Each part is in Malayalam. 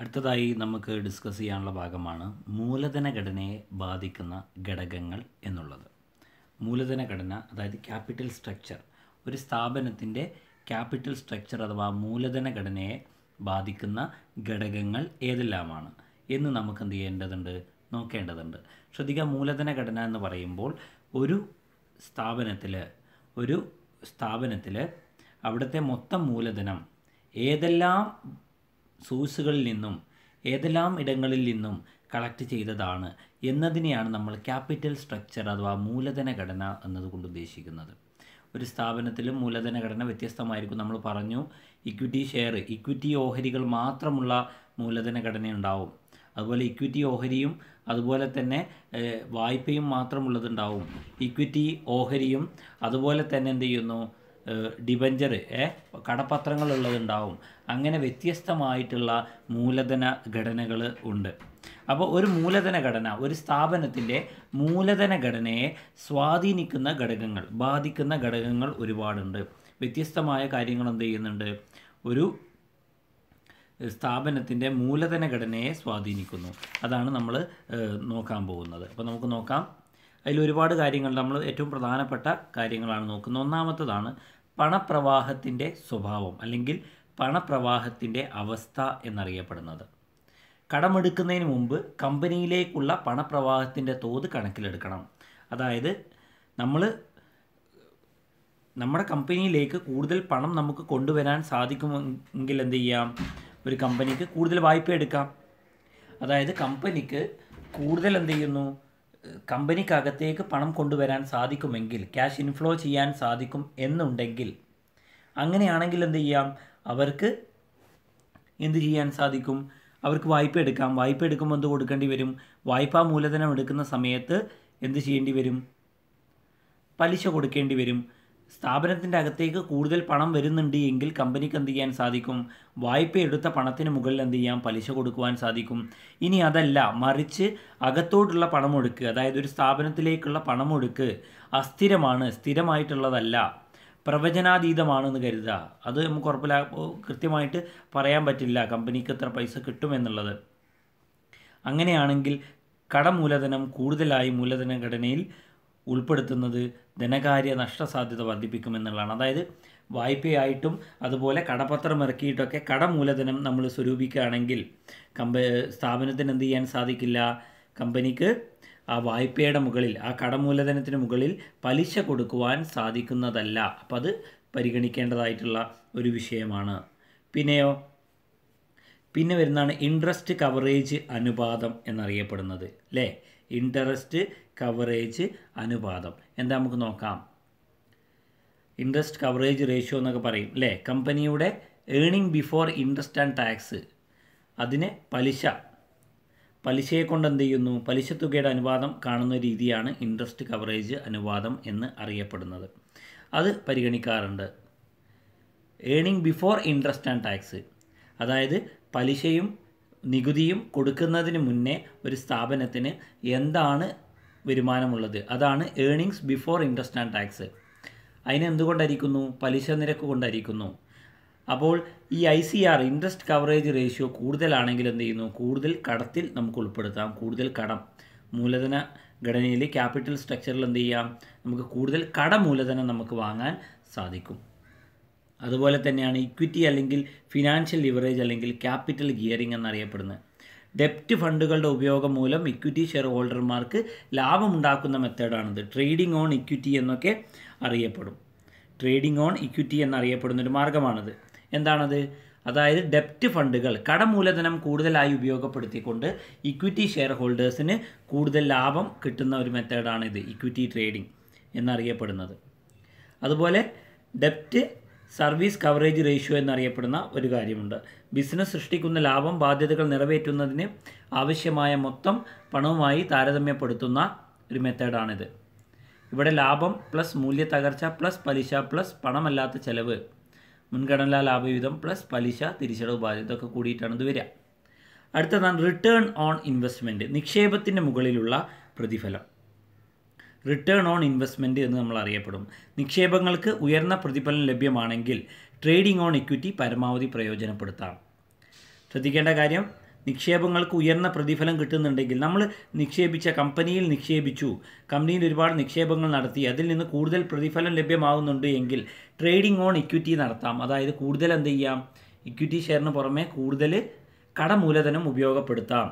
അടുത്തതായി നമുക്ക് ഡിസ്കസ് ചെയ്യാനുള്ള ഭാഗമാണ് മൂലധന ഘടനയെ ബാധിക്കുന്ന ഘടകങ്ങൾ എന്നുള്ളത് മൂലധന ഘടന അതായത് ക്യാപിറ്റൽ സ്ട്രക്ചർ ഒരു സ്ഥാപനത്തിൻ്റെ ക്യാപിറ്റൽ സ്ട്രക്ചർ അഥവാ മൂലധന ഘടനയെ ബാധിക്കുന്ന ഘടകങ്ങൾ ഏതെല്ലാമാണ് എന്ന് നമുക്ക് എന്ത് ചെയ്യേണ്ടതുണ്ട് നോക്കേണ്ടതുണ്ട് ശ്രദ്ധിക്കുക മൂലധന ഘടന എന്ന് പറയുമ്പോൾ ഒരു സ്ഥാപനത്തിൽ ഒരു സ്ഥാപനത്തിൽ അവിടുത്തെ മൊത്തം മൂലധനം ഏതെല്ലാം സോഴ്സുകളിൽ നിന്നും ഏതെല്ലാം ഇടങ്ങളിൽ നിന്നും കളക്ട് ചെയ്തതാണ് എന്നതിനെയാണ് നമ്മൾ ക്യാപിറ്റൽ സ്ട്രക്ചർ അഥവാ മൂലധന ഘടന എന്നതുകൊണ്ട് ഉദ്ദേശിക്കുന്നത് ഒരു സ്ഥാപനത്തിലും മൂലധന ഘടന വ്യത്യസ്തമായിരിക്കും നമ്മൾ പറഞ്ഞു ഇക്വിറ്റി ഷെയർ ഇക്വിറ്റി ഓഹരികൾ മാത്രമുള്ള മൂലധന ഘടന ഉണ്ടാവും അതുപോലെ ഇക്വിറ്റി ഓഹരിയും അതുപോലെ തന്നെ വായ്പയും മാത്രമുള്ളതുണ്ടാവും ഇക്വിറ്റി ഓഹരിയും അതുപോലെ തന്നെ എന്ത് ചെയ്യുന്നു ഡിബഞ്ചർ കടപത്രങ്ങൾ ഉള്ളതുണ്ടാവും അങ്ങനെ വ്യത്യസ്തമായിട്ടുള്ള മൂലധന ഘടനകൾ ഉണ്ട് അപ്പോൾ ഒരു മൂലധന ഘടന ഒരു സ്ഥാപനത്തിൻ്റെ മൂലധന ഘടനയെ സ്വാധീനിക്കുന്ന ഘടകങ്ങൾ ബാധിക്കുന്ന ഘടകങ്ങൾ ഒരുപാടുണ്ട് വ്യത്യസ്തമായ കാര്യങ്ങൾ എന്ത് ചെയ്യുന്നുണ്ട് ഒരു സ്ഥാപനത്തിൻ്റെ മൂലധന ഘടനയെ സ്വാധീനിക്കുന്നു അതാണ് നമ്മൾ നോക്കാൻ പോകുന്നത് അപ്പോൾ നമുക്ക് നോക്കാം അതിൽ ഒരുപാട് കാര്യങ്ങൾ നമ്മൾ ഏറ്റവും പ്രധാനപ്പെട്ട കാര്യങ്ങളാണ് നോക്കുന്നത് ഒന്നാമത്തതാണ് പണപ്രവാഹത്തിൻ്റെ സ്വഭാവം അല്ലെങ്കിൽ പണപ്രവാഹത്തിൻ്റെ അവസ്ഥ എന്നറിയപ്പെടുന്നത് കടമെടുക്കുന്നതിന് മുമ്പ് കമ്പനിയിലേക്കുള്ള പണപ്രവാഹത്തിൻ്റെ തോത് കണക്കിലെടുക്കണം അതായത് നമ്മൾ നമ്മുടെ കമ്പനിയിലേക്ക് കൂടുതൽ പണം നമുക്ക് കൊണ്ടുവരാൻ സാധിക്കുമെങ്കിൽ എന്ത് ചെയ്യാം ഒരു കമ്പനിക്ക് കൂടുതൽ വായ്പ എടുക്കാം അതായത് കമ്പനിക്ക് കൂടുതൽ എന്ത് ചെയ്യുന്നു കമ്പനിക്കകത്തേക്ക് പണം കൊണ്ടുവരാൻ സാധിക്കുമെങ്കിൽ ക്യാഷ് ഇൻഫ്ലോ ചെയ്യാൻ സാധിക്കും എന്നുണ്ടെങ്കിൽ അങ്ങനെയാണെങ്കിൽ എന്ത് ചെയ്യാം അവർക്ക് എന്ത് ചെയ്യാൻ സാധിക്കും അവർക്ക് വായ്പ എടുക്കാം വായ്പ എടുക്കുമ്പോൾ എന്ത് കൊടുക്കേണ്ടി വരും വായ്പാ മൂലധനം എടുക്കുന്ന സമയത്ത് എന്ത് ചെയ്യേണ്ടി വരും പലിശ കൊടുക്കേണ്ടി വരും സ്ഥാപനത്തിൻ്റെ അകത്തേക്ക് കൂടുതൽ പണം വരുന്നുണ്ട് എങ്കിൽ കമ്പനിക്ക് എന്ത് ചെയ്യാൻ സാധിക്കും വായ്പ എടുത്ത പണത്തിന് മുകളിൽ എന്ത് ചെയ്യാം പലിശ കൊടുക്കുവാൻ സാധിക്കും ഇനി അതല്ല മറിച്ച് അകത്തോട്ടുള്ള പണം ഒടുക്ക് അതായത് ഒരു സ്ഥാപനത്തിലേക്കുള്ള പണം ഒടുക്ക് അസ്ഥിരമാണ് സ്ഥിരമായിട്ടുള്ളതല്ല പ്രവചനാതീതമാണെന്ന് കരുതുക അത് നമുക്ക് ഉറപ്പില്ല കൃത്യമായിട്ട് പറയാൻ പറ്റില്ല കമ്പനിക്ക് എത്ര പൈസ കിട്ടുമെന്നുള്ളത് അങ്ങനെയാണെങ്കിൽ കടമൂലധനം കൂടുതലായി മൂലധന ഘടനയിൽ ഉൾപ്പെടുത്തുന്നത് ധനകാര്യ നഷ്ടസാധ്യത വർദ്ധിപ്പിക്കുമെന്നുള്ളതാണ് അതായത് വായ്പയായിട്ടും അതുപോലെ കടപത്രം ഇറക്കിയിട്ടൊക്കെ കടമൂലധനം നമ്മൾ സ്വരൂപിക്കുകയാണെങ്കിൽ കമ്പ സ്ഥാപനത്തിന് എന്ത് ചെയ്യാൻ സാധിക്കില്ല കമ്പനിക്ക് ആ വായ്പയുടെ മുകളിൽ ആ കടമൂലധനത്തിന് മുകളിൽ പലിശ കൊടുക്കുവാൻ സാധിക്കുന്നതല്ല അപ്പം അത് പരിഗണിക്കേണ്ടതായിട്ടുള്ള ഒരു വിഷയമാണ് പിന്നെയോ പിന്നെ വരുന്നതാണ് ഇൻട്രസ്റ്റ് കവറേജ് അനുപാതം എന്നറിയപ്പെടുന്നത് അല്ലേ ഇൻട്രസ്റ്റ് കവറേജ് അനുപാതം എന്താ നമുക്ക് നോക്കാം ഇൻട്രസ്റ്റ് കവറേജ് റേഷ്യോ എന്നൊക്കെ പറയും അല്ലേ കമ്പനിയുടെ earning before interest and tax അതിന് പലിശ പലിശയെ കൊണ്ട് എന്ത് ചെയ്യുന്നു പലിശ തുകയുടെ അനുപാതം കാണുന്ന രീതിയാണ് ഇൻട്രസ്റ്റ് കവറേജ് അനുപാതം എന്ന് അറിയപ്പെടുന്നത് അത് പരിഗണിക്കാറുണ്ട് earning before interest and tax അതായത് പലിശയും നികുതിയും കൊടുക്കുന്നതിന് മുന്നേ ഒരു സ്ഥാപനത്തിന് എന്താണ് വരുമാനമുള്ളത് അതാണ് earnings before interest and tax അതിനെന്തുകൊണ്ടായിരിക്കുന്നു പലിശ നിരക്ക് കൊണ്ടായിരിക്കുന്നു അപ്പോൾ ഈ I C R interest coverage ratio കൂടുതലാണെങ്കിൽ എന്ത് ചെയ്യുന്നു കൂടുതൽ കടത്തിൽ നമുക്ക് ഉൾപ്പെടുത്താം കൂടുതൽ കടം മൂലധന ഘടനയിൽ ക്യാപിറ്റൽ സ്ട്രക്ചറിൽ എന്ത് ചെയ്യാം നമുക്ക് കൂടുതൽ കട മൂലധനം നമുക്ക് വാങ്ങാൻ സാധിക്കും അതുപോലെ തന്നെയാണ് ഇക്വിറ്റി അല്ലെങ്കിൽ ഫിനാൻഷ്യൽ ലിവറേജ് അല്ലെങ്കിൽ ക്യാപിറ്റൽ ഗിയറിംഗ് എന്നറിയപ്പെടുന്നത് ഡെപ്റ്റ് ഫണ്ടുകളുടെ ഉപയോഗം മൂലം ഇക്വിറ്റി ഷെയർ ഹോൾഡർമാർക്ക് ലാഭമുണ്ടാക്കുന്ന മെത്തേഡാണിത് ട്രേഡിംഗ് ഓൺ ഇക്വിറ്റി എന്നൊക്കെ അറിയപ്പെടും ട്രേഡിംഗ് ഓൺ ഇക്വിറ്റി എന്നറിയപ്പെടുന്നൊരു മാർഗ്ഗമാണിത് എന്താണത് അതായത് ഡെപ്റ്റ് ഫണ്ടുകൾ കടമൂലധനം കൂടുതലായി ഉപയോഗപ്പെടുത്തിക്കൊണ്ട് ഇക്വിറ്റി ഷെയർ ഹോൾഡേഴ്സിന് കൂടുതൽ ലാഭം കിട്ടുന്ന ഒരു മെത്തേഡാണിത് ഇക്വിറ്റി ട്രേഡിംഗ് എന്നറിയപ്പെടുന്നത് അതുപോലെ ഡെപ്റ്റ് സർവീസ് കവറേജ് റേഷ്യോ എന്നറിയപ്പെടുന്ന ഒരു കാര്യമുണ്ട് ബിസിനസ് സൃഷ്ടിക്കുന്ന ലാഭം ബാധ്യതകൾ നിറവേറ്റുന്നതിന് ആവശ്യമായ മൊത്തം പണവുമായി താരതമ്യപ്പെടുത്തുന്ന ഒരു മെത്തേഡാണിത് ഇവിടെ ലാഭം പ്ലസ് മൂല്യ തകർച്ച പ്ലസ് പലിശ പ്ലസ് പണമല്ലാത്ത ചെലവ് മുൻഗണനാ ലാഭവിധം പ്ലസ് പലിശ തിരിച്ചടവ് ബാധ്യത ഇതൊക്കെ കൂടിയിട്ടാണ് ഇത് വരിക അടുത്തതാണ് റിട്ടേൺ ഓൺ ഇൻവെസ്റ്റ്മെൻറ്റ് നിക്ഷേപത്തിൻ്റെ മുകളിലുള്ള പ്രതിഫലം റിട്ടേൺ ഓൺ ഇൻവെസ്റ്റ്മെൻറ്റ് എന്ന് നമ്മൾ അറിയപ്പെടും നിക്ഷേപങ്ങൾക്ക് ഉയർന്ന പ്രതിഫലം ലഭ്യമാണെങ്കിൽ ട്രേഡിംഗ് ഓൺ ഇക്വിറ്റി പരമാവധി പ്രയോജനപ്പെടുത്താം ശ്രദ്ധിക്കേണ്ട കാര്യം നിക്ഷേപങ്ങൾക്ക് ഉയർന്ന പ്രതിഫലം കിട്ടുന്നുണ്ടെങ്കിൽ നമ്മൾ നിക്ഷേപിച്ച കമ്പനിയിൽ നിക്ഷേപിച്ചു കമ്പനിയിൽ ഒരുപാട് നിക്ഷേപങ്ങൾ നടത്തി അതിൽ നിന്ന് കൂടുതൽ പ്രതിഫലം ലഭ്യമാകുന്നുണ്ട് എങ്കിൽ ട്രേഡിംഗ് ഓൺ ഇക്വിറ്റി നടത്താം അതായത് കൂടുതൽ എന്ത് ചെയ്യാം ഇക്വിറ്റി ഷെയറിന് പുറമെ കൂടുതൽ കടമൂലധനം ഉപയോഗപ്പെടുത്താം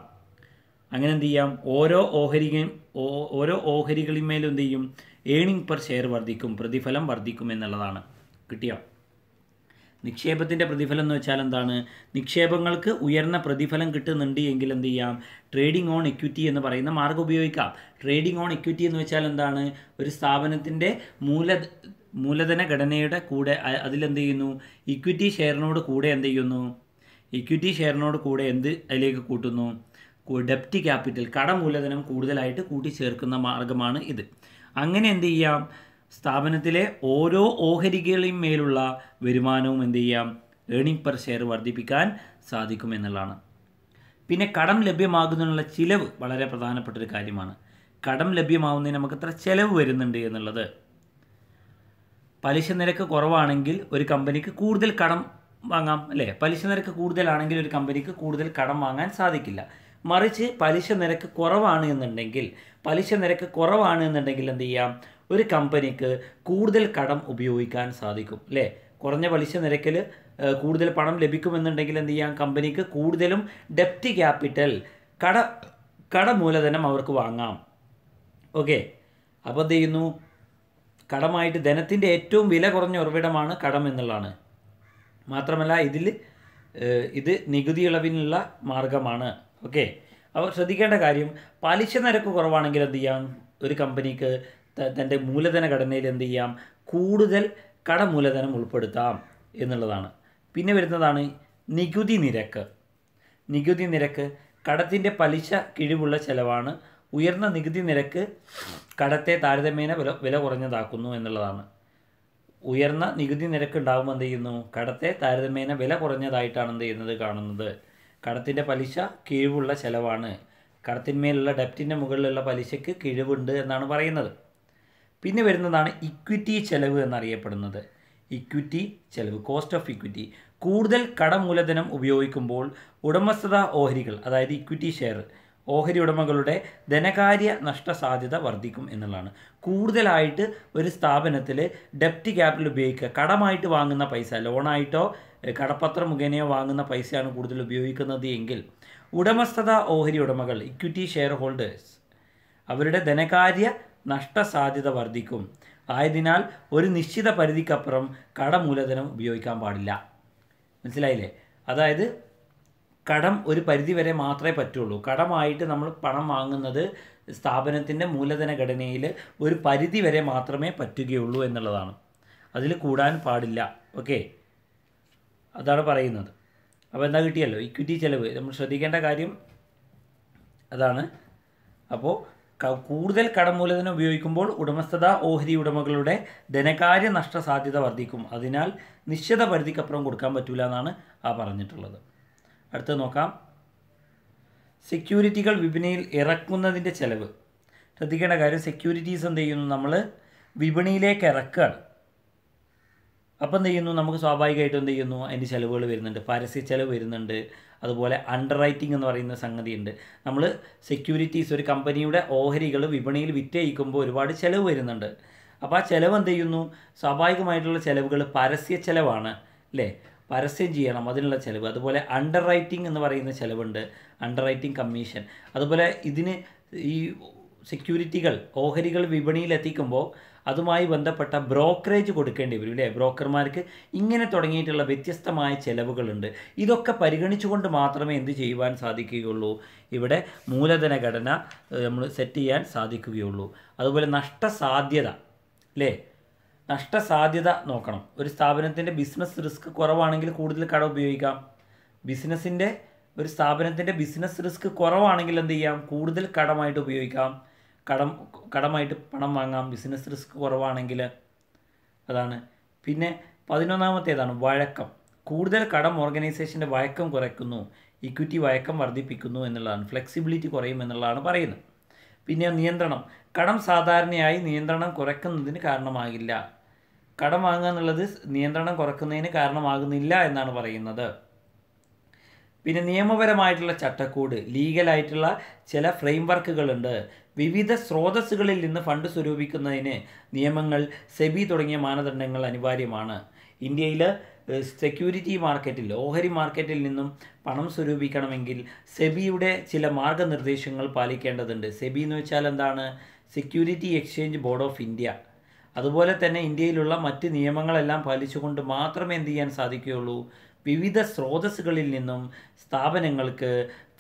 അങ്ങനെ എന്ത് ചെയ്യാം ഓരോ ഓഹരികയും ഓരോ ഓഹരികളിന്മേലും എന്ത് ചെയ്യും ഏണിംഗ് പെർ ഷെയർ വർദ്ധിക്കും പ്രതിഫലം വർദ്ധിക്കും എന്നുള്ളതാണ് കിട്ടിയോ നിക്ഷേപത്തിൻ്റെ പ്രതിഫലം എന്ന് വെച്ചാൽ എന്താണ് നിക്ഷേപങ്ങൾക്ക് ഉയർന്ന പ്രതിഫലം കിട്ടുന്നുണ്ട് എങ്കിൽ എന്ത് ചെയ്യാം ട്രേഡിംഗ് ഓൺ ഇക്വിറ്റി എന്ന് പറയുന്ന മാർഗ്ഗം ഉപയോഗിക്കാം ട്രേഡിംഗ് ഓൺ ഇക്വിറ്റി എന്ന് വെച്ചാൽ എന്താണ് ഒരു സ്ഥാപനത്തിൻ്റെ മൂല മൂലധന ഘടനയുടെ കൂടെ അതിലെന്ത് ചെയ്യുന്നു ഇക്വിറ്റി ഷെയറിനോട് കൂടെ എന്ത് ചെയ്യുന്നു ഇക്വിറ്റി ഷെയറിനോട് കൂടെ എന്ത് അതിലേക്ക് കൂട്ടുന്നു ഡെപ്റ്റ് ക്യാപിറ്റൽ കടമൂലധനം കൂടുതലായിട്ട് കൂട്ടിച്ചേർക്കുന്ന മാർഗമാണ് ഇത് അങ്ങനെ എന്ത് ചെയ്യാം സ്ഥാപനത്തിലെ ഓരോ ഓഹരികളെയും മേലുള്ള വരുമാനവും എന്ത് ചെയ്യാം ഏണിംഗ് പെർ ഷെയർ വർദ്ധിപ്പിക്കാൻ സാധിക്കും എന്നുള്ളതാണ് പിന്നെ കടം ലഭ്യമാകുന്നതിനുള്ള ചിലവ് വളരെ പ്രധാനപ്പെട്ട ഒരു കാര്യമാണ് കടം ലഭ്യമാവുന്നതിന് നമുക്ക് എത്ര ചിലവ് വരുന്നുണ്ട് എന്നുള്ളത് പലിശ നിരക്ക് കുറവാണെങ്കിൽ ഒരു കമ്പനിക്ക് കൂടുതൽ കടം വാങ്ങാം അല്ലേ പലിശ നിരക്ക് കൂടുതലാണെങ്കിൽ ഒരു കമ്പനിക്ക് കൂടുതൽ കടം വാങ്ങാൻ സാധിക്കില്ല മറിച്ച് പലിശ നിരക്ക് കുറവാണ് എന്നുണ്ടെങ്കിൽ പലിശ നിരക്ക് കുറവാണ് എന്നുണ്ടെങ്കിൽ എന്ത് ചെയ്യാം ഒരു കമ്പനിക്ക് കൂടുതൽ കടം ഉപയോഗിക്കാൻ സാധിക്കും അല്ലേ കുറഞ്ഞ പലിശ നിരക്കിൽ കൂടുതൽ പണം ലഭിക്കുമെന്നുണ്ടെങ്കിൽ എന്ത് ചെയ്യാം കമ്പനിക്ക് കൂടുതലും ഡെപ്റ്റ് ക്യാപിറ്റൽ കട കടമൂലധനം അവർക്ക് വാങ്ങാം ഓക്കെ അപ്പോൾ എന്ത് ചെയ്യുന്നു കടമായിട്ട് ധനത്തിൻ്റെ ഏറ്റവും വില കുറഞ്ഞ ഉറവിടമാണ് കടം എന്നുള്ളതാണ് മാത്രമല്ല ഇതിൽ ഇത് നികുതി ഇളവിനുള്ള മാർഗമാണ് ഓക്കെ അപ്പോൾ ശ്രദ്ധിക്കേണ്ട കാര്യം പലിശ നിരക്ക് കുറവാണെങ്കിൽ എന്ത് ചെയ്യാം ഒരു കമ്പനിക്ക് തൻ്റെ മൂലധന ഘടനയിൽ എന്ത് ചെയ്യാം കൂടുതൽ കടമൂലധനം ഉൾപ്പെടുത്താം എന്നുള്ളതാണ് പിന്നെ വരുന്നതാണ് നികുതി നിരക്ക് നികുതി നിരക്ക് കടത്തിൻ്റെ പലിശ കിഴിവുള്ള ചെലവാണ് ഉയർന്ന നികുതി നിരക്ക് കടത്തെ താരതമ്യേന വില വില കുറഞ്ഞതാക്കുന്നു എന്നുള്ളതാണ് ഉയർന്ന നികുതി നിരക്ക് ഉണ്ടാകുമ്പോൾ എന്ത് ചെയ്യുന്നു കടത്തെ താരതമ്യേന വില കുറഞ്ഞതായിട്ടാണ് എന്ത് ചെയ്യുന്നത് കാണുന്നത് കടത്തിൻ്റെ പലിശ കിഴിവുള്ള ചെലവാണ് കടത്തിന്മേലുള്ള ഡെപ്റ്റിൻ്റെ മുകളിലുള്ള പലിശയ്ക്ക് കിഴിവുണ്ട് എന്നാണ് പറയുന്നത് പിന്നെ വരുന്നതാണ് ഇക്വിറ്റി ചെലവ് എന്നറിയപ്പെടുന്നത് ഇക്വിറ്റി ചെലവ് കോസ്റ്റ് ഓഫ് ഇക്വിറ്റി കൂടുതൽ കടമൂലധനം ഉപയോഗിക്കുമ്പോൾ ഉടമസ്ഥത ഓഹരികൾ അതായത് ഇക്വിറ്റി ഷെയർ ഓഹരി ഉടമകളുടെ ധനകാര്യ നഷ്ടസാധ്യത വർദ്ധിക്കും എന്നുള്ളതാണ് കൂടുതലായിട്ട് ഒരു സ്ഥാപനത്തിൽ ഡെപ്റ്റ് ക്യാപിറ്റൽ ഉപയോഗിക്കുക കടമായിട്ട് വാങ്ങുന്ന പൈസ ലോണായിട്ടോ കടപ്പത്രം മുഖേനയോ വാങ്ങുന്ന പൈസയാണ് കൂടുതൽ ഉപയോഗിക്കുന്നത് എങ്കിൽ ഉടമസ്ഥത ഓഹരി ഉടമകൾ ഇക്വിറ്റി ഷെയർ ഹോൾഡേഴ്സ് അവരുടെ ധനകാര്യ നഷ്ടസാധ്യത വർദ്ധിക്കും ആയതിനാൽ ഒരു നിശ്ചിത പരിധിക്കപ്പുറം കടമൂലധനം ഉപയോഗിക്കാൻ പാടില്ല മനസ്സിലായില്ലേ അതായത് കടം ഒരു പരിധി വരെ മാത്രമേ പറ്റുള്ളൂ കടമായിട്ട് നമ്മൾ പണം വാങ്ങുന്നത് സ്ഥാപനത്തിൻ്റെ മൂലധന ഘടനയിൽ ഒരു പരിധി വരെ മാത്രമേ പറ്റുകയുള്ളൂ എന്നുള്ളതാണ് അതിൽ കൂടാൻ പാടില്ല ഓക്കെ അതാണ് പറയുന്നത് അപ്പോൾ എന്താ കിട്ടിയല്ലോ ഇക്വിറ്റി ചെലവ് നമ്മൾ ശ്രദ്ധിക്കേണ്ട കാര്യം അതാണ് അപ്പോൾ കൂടുതൽ കടമൂലധനം ഉപയോഗിക്കുമ്പോൾ ഉടമസ്ഥത ഓഹരി ഉടമകളുടെ ധനകാര്യ നഷ്ട സാധ്യത വർദ്ധിക്കും അതിനാൽ നിശ്ചിത പരിധിക്കപ്പുറം കൊടുക്കാൻ പറ്റില്ല എന്നാണ് ആ പറഞ്ഞിട്ടുള്ളത് അടുത്ത് നോക്കാം സെക്യൂരിറ്റികൾ വിപണിയിൽ ഇറക്കുന്നതിൻ്റെ ചെലവ് ശ്രദ്ധിക്കേണ്ട കാര്യം സെക്യൂരിറ്റീസ് എന്ത് ചെയ്യുന്നു നമ്മൾ വിപണിയിലേക്ക് ഇറക്കുകയാണ് അപ്പോൾ എന്ത് ചെയ്യുന്നു നമുക്ക് സ്വാഭാവികമായിട്ടും എന്ത് ചെയ്യുന്നു അതിൻ്റെ ചിലവുകൾ വരുന്നുണ്ട് പരസ്യ ചിലവ് വരുന്നുണ്ട് അതുപോലെ അണ്ടർ റൈറ്റിംഗ് എന്ന് പറയുന്ന സംഗതിയുണ്ട് നമ്മൾ സെക്യൂരിറ്റീസ് ഒരു കമ്പനിയുടെ ഓഹരികൾ വിപണിയിൽ വിറ്റയിക്കുമ്പോൾ ഒരുപാട് ചിലവ് വരുന്നുണ്ട് അപ്പോൾ ആ ചിലവ് എന്ത് ചെയ്യുന്നു സ്വാഭാവികമായിട്ടുള്ള ചിലവുകൾ പരസ്യ ചിലവാണ് അല്ലേ പരസ്യം ചെയ്യണം അതിനുള്ള ചിലവ് അതുപോലെ അണ്ടർ റൈറ്റിംഗ് എന്ന് പറയുന്ന ചിലവുണ്ട് അണ്ടർ റൈറ്റിംഗ് കമ്മീഷൻ അതുപോലെ ഇതിന് ഈ സെക്യൂരിറ്റികൾ ഓഹരികൾ വിപണിയിൽ എത്തിക്കുമ്പോൾ അതുമായി ബന്ധപ്പെട്ട ബ്രോക്കറേജ് കൊടുക്കേണ്ടി വരും അല്ലേ ബ്രോക്കർമാർക്ക് ഇങ്ങനെ തുടങ്ങിയിട്ടുള്ള വ്യത്യസ്തമായ ചെലവുകളുണ്ട് ഇതൊക്കെ പരിഗണിച്ചുകൊണ്ട് മാത്രമേ എന്ത് ചെയ്യുവാൻ സാധിക്കുകയുള്ളൂ ഇവിടെ മൂലധന ഘടന നമ്മൾ സെറ്റ് ചെയ്യാൻ സാധിക്കുകയുള്ളൂ അതുപോലെ നഷ്ടസാധ്യത അല്ലേ നഷ്ടസാധ്യത നോക്കണം ഒരു സ്ഥാപനത്തിൻ്റെ ബിസിനസ് റിസ്ക് കുറവാണെങ്കിൽ കൂടുതൽ കട ഉപയോഗിക്കാം ബിസിനസ്സിൻ്റെ ഒരു സ്ഥാപനത്തിൻ്റെ ബിസിനസ് റിസ്ക് കുറവാണെങ്കിൽ എന്ത് ചെയ്യാം കൂടുതൽ കടമായിട്ട് ഉപയോഗിക്കാം കടം കടമായിട്ട് പണം വാങ്ങാം ബിസിനസ് റിസ്ക് കുറവാണെങ്കിൽ അതാണ് പിന്നെ പതിനൊന്നാമത്തേതാണ് വഴക്കം കൂടുതൽ കടം ഓർഗനൈസേഷൻ്റെ വഴക്കം കുറയ്ക്കുന്നു ഇക്വിറ്റി വഴക്കം വർദ്ധിപ്പിക്കുന്നു എന്നുള്ളതാണ് ഫ്ലെക്സിബിലിറ്റി കുറയും എന്നുള്ളതാണ് പറയുന്നത് പിന്നെ നിയന്ത്രണം കടം സാധാരണയായി നിയന്ത്രണം കുറയ്ക്കുന്നതിന് കാരണമാകില്ല കടം വാങ്ങുക എന്നുള്ളത് നിയന്ത്രണം കുറയ്ക്കുന്നതിന് കാരണമാകുന്നില്ല എന്നാണ് പറയുന്നത് പിന്നെ നിയമപരമായിട്ടുള്ള ചട്ടക്കൂട് ലീഗലായിട്ടുള്ള ചില ഫ്രെയിം വർക്കുകളുണ്ട് വിവിധ സ്രോതസ്സുകളിൽ നിന്ന് ഫണ്ട് സ്വരൂപിക്കുന്നതിന് നിയമങ്ങൾ സെബി തുടങ്ങിയ മാനദണ്ഡങ്ങൾ അനിവാര്യമാണ് ഇന്ത്യയിൽ സെക്യൂരിറ്റി മാർക്കറ്റിൽ ഓഹരി മാർക്കറ്റിൽ നിന്നും പണം സ്വരൂപിക്കണമെങ്കിൽ സെബിയുടെ ചില മാർഗനിർദ്ദേശങ്ങൾ പാലിക്കേണ്ടതുണ്ട് സെബി എന്ന് വെച്ചാൽ എന്താണ് security exchange board of India അതുപോലെ തന്നെ ഇന്ത്യയിലുള്ള മറ്റ് നിയമങ്ങളെല്ലാം പാലിച്ചുകൊണ്ട് മാത്രമേ എന്ത് ചെയ്യാൻ സാധിക്കുകയുള്ളൂ വിവിധ സ്രോതസ്സുകളിൽ നിന്നും സ്ഥാപനങ്ങൾക്ക്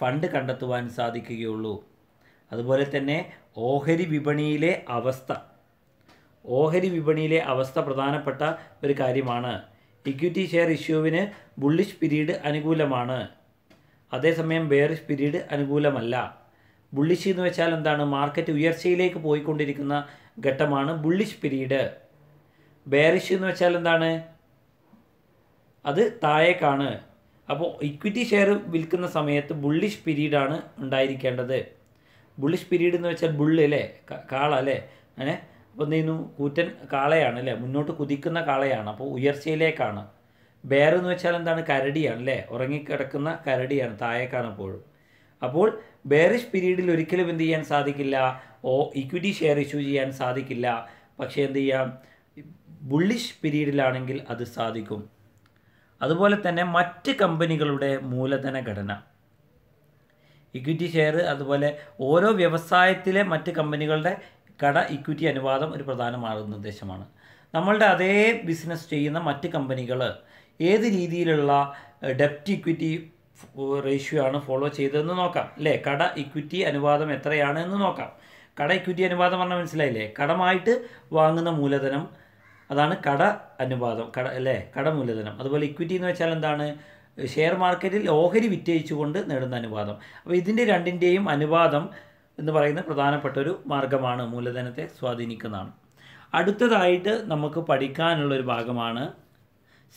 ഫണ്ട് കണ്ടെത്തുവാൻ സാധിക്കുകയുള്ളൂ അതുപോലെ തന്നെ ഓഹരി വിപണിയിലെ അവസ്ഥ ഓഹരി വിപണിയിലെ അവസ്ഥ പ്രധാനപ്പെട്ട ഒരു കാര്യമാണ് ഇക്വിറ്റി ഷെയർ ഇഷ്യൂവിന് ബുള്ളിഷ് പിരീഡ് അനുകൂലമാണ് അതേസമയം ബെയറിഷ് പിരീഡ് അനുകൂലമല്ല ബുള്ളിഷ് എന്ന് വെച്ചാൽ എന്താണ് മാർക്കറ്റ് ഉയർച്ചയിലേക്ക് പോയിക്കൊണ്ടിരിക്കുന്ന ഘട്ടമാണ് ബുള്ളിഷ് പിരീഡ് ബെയറിഷ് എന്ന് വെച്ചാൽ എന്താണ് അത് താഴേക്കാണ് അപ്പോൾ ഇക്വിറ്റി ഷെയർ വിൽക്കുന്ന സമയത്ത് ബുള്ളിഷ് പീരീഡാണ് ഉണ്ടായിരിക്കേണ്ടത് ബുള്ളിഷ് പീരീഡ് എന്ന് വെച്ചാൽ ബുള്ള് അല്ലേ കാള അല്ലേ അങ്ങനെ അപ്പോൾ എന്ത് ചെയ്യുന്നു കൂറ്റൻ കാളയാണ് അല്ലേ മുന്നോട്ട് കുതിക്കുന്ന കാളയാണ് അപ്പോൾ ഉയർച്ചയിലേക്കാണ് ബെയർ എന്ന് വെച്ചാൽ എന്താണ് കരടിയാണ് അല്ലേ ഉറങ്ങിക്കിടക്കുന്ന കരടിയാണ് താഴേക്കാണ് എപ്പോഴും അപ്പോൾ ബെയറിഷ് പീരീഡിൽ ഒരിക്കലും എന്ത് ചെയ്യാൻ സാധിക്കില്ല ഓ ഇക്വിറ്റി ഷെയർ ഇഷ്യൂ ചെയ്യാൻ സാധിക്കില്ല പക്ഷേ എന്ത് ചെയ്യാം ബുള്ളിഷ് പീരീഡിലാണെങ്കിൽ അത് സാധിക്കും അതുപോലെ തന്നെ മറ്റ് കമ്പനികളുടെ മൂലധന ഘടന ഇക്വിറ്റി ഷെയർ അതുപോലെ ഓരോ വ്യവസായത്തിലെ മറ്റ് കമ്പനികളുടെ കട ഇക്വിറ്റി അനുപാതം ഒരു പ്രധാന മാർഗനിർദ്ദേശമാണ് നമ്മളുടെ അതേ ബിസിനസ് ചെയ്യുന്ന മറ്റ് കമ്പനികൾ ഏത് രീതിയിലുള്ള ഡെപ്റ്റ് ഇക്വിറ്റി റേഷ്യോ ആണ് ഫോളോ ചെയ്തതെന്ന് നോക്കാം അല്ലേ കട ഇക്വിറ്റി അനുപാതം എത്രയാണ് എന്ന് നോക്കാം കട ഇക്വിറ്റി അനുപാതം പറഞ്ഞാൽ മനസ്സിലായില്ലേ കടമായിട്ട് വാങ്ങുന്ന മൂലധനം അതാണ് കട അനുപാതം കട അല്ലേ കട മൂലധനം അതുപോലെ ഇക്വിറ്റി എന്ന് വെച്ചാൽ എന്താണ് ഷെയർ മാർക്കറ്റിൽ ഓഹരി വിറ്റയിച്ചുകൊണ്ട് നേടുന്ന അനുപാതം അപ്പോൾ ഇതിൻ്റെ രണ്ടിൻ്റെയും അനുപാതം എന്ന് പറയുന്ന പ്രധാനപ്പെട്ട ഒരു മാർഗമാണ് മൂലധനത്തെ സ്വാധീനിക്കുന്നതാണ് അടുത്തതായിട്ട് നമുക്ക് പഠിക്കാനുള്ള ഒരു ഭാഗമാണ്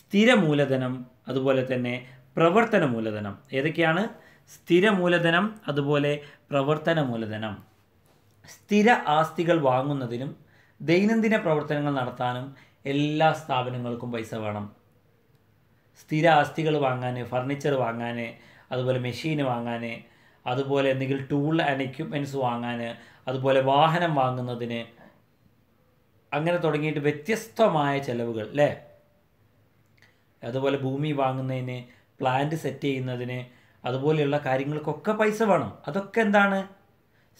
സ്ഥിര മൂലധനം അതുപോലെ തന്നെ പ്രവർത്തന മൂലധനം ഏതൊക്കെയാണ് സ്ഥിര മൂലധനം അതുപോലെ പ്രവർത്തന മൂലധനം സ്ഥിര ആസ്തികൾ വാങ്ങുന്നതിനും ദൈനംദിന പ്രവർത്തനങ്ങൾ നടത്താനും എല്ലാ സ്ഥാപനങ്ങൾക്കും പൈസ വേണം സ്ഥിര ആസ്തികൾ വാങ്ങാൻ ഫർണിച്ചർ വാങ്ങാൻ അതുപോലെ മെഷീൻ വാങ്ങാൻ അതുപോലെ എന്തെങ്കിലും ടൂൾ ആൻഡ് എക്യുപ്മെൻറ്റ്സ് വാങ്ങാൻ അതുപോലെ വാഹനം വാങ്ങുന്നതിന് അങ്ങനെ തുടങ്ങിയിട്ട് വ്യത്യസ്തമായ ചിലവുകൾ അല്ലേ അതുപോലെ ഭൂമി വാങ്ങുന്നതിന് പ്ലാന്റ് സെറ്റ് ചെയ്യുന്നതിന് അതുപോലെയുള്ള കാര്യങ്ങൾക്കൊക്കെ പൈസ വേണം അതൊക്കെ എന്താണ്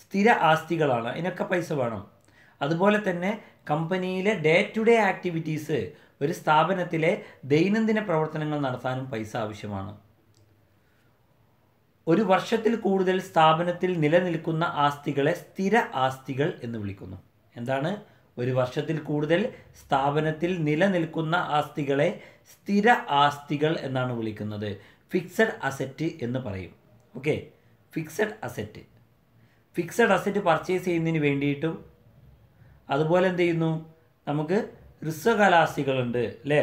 സ്ഥിര ആസ്തികളാണ് അതിനൊക്കെ പൈസ വേണം അതുപോലെ തന്നെ കമ്പനിയിലെ ഡേ ടു ഡേ ആക്ടിവിറ്റീസ് ഒരു സ്ഥാപനത്തിലെ ദൈനംദിന പ്രവർത്തനങ്ങൾ നടത്താനും പൈസ ആവശ്യമാണ് ഒരു വർഷത്തിൽ കൂടുതൽ സ്ഥാപനത്തിൽ നിലനിൽക്കുന്ന ആസ്തികളെ സ്ഥിര ആസ്തികൾ എന്ന് വിളിക്കുന്നു എന്താണ് ഒരു വർഷത്തിൽ കൂടുതൽ സ്ഥാപനത്തിൽ നിലനിൽക്കുന്ന ആസ്തികളെ സ്ഥിര ആസ്തികൾ എന്നാണ് വിളിക്കുന്നത് ഫിക്സഡ് അസറ്റ് എന്ന് പറയും okay fixed asset fixed asset purchase ചെയ്യുന്നതിന് വേണ്ടിയിട്ടും അതുപോലെ എന്ത് ചെയ്യുന്നു നമുക്ക് ഋസകലാസികളുണ്ട് അല്ലേ